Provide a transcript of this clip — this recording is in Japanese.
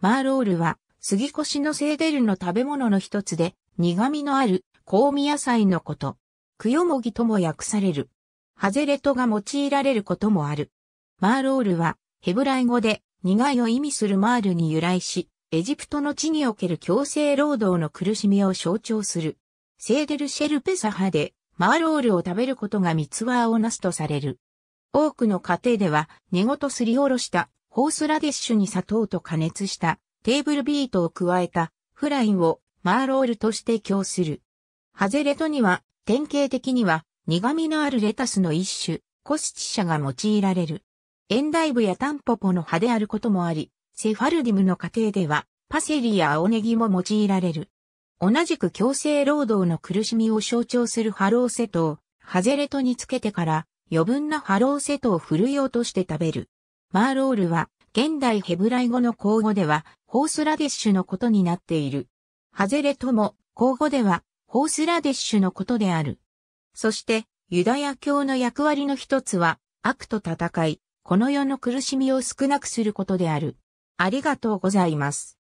マーロールは、杉越のセーデルの食べ物の一つで、苦味のある香味野菜のこと。クヨモギとも訳される。ハゼレトが用いられることもある。マーロールは、ヘブライ語で、苦いを意味するマールに由来し、エジプトの地における強制労働の苦しみを象徴する。セーデルシェルペサ派で、マーロールを食べることが三つワーをなすとされる。多くの家庭では、根ごとすりおろしたホースラディッシュに砂糖と加熱したテーブルビートを加えたフライをマーロールとして供する。ハゼレトには典型的には苦味のあるレタスの一種、コスチシャが用いられる。エンダイブやタンポポの葉であることもあり、セファルディムの家庭ではパセリや青ネギも用いられる。同じく強制労働の苦しみを象徴するハローセトをハゼレトにつけてから余分なハローセトを振るい落として食べる。マーロールは、現代ヘブライ語の口語では、ホースラディッシュのことになっている。ハゼレとも、口語では、ホースラディッシュのことである。そして、ユダヤ教の役割の一つは、悪と戦い、この世の苦しみを少なくすることである。ありがとうございます。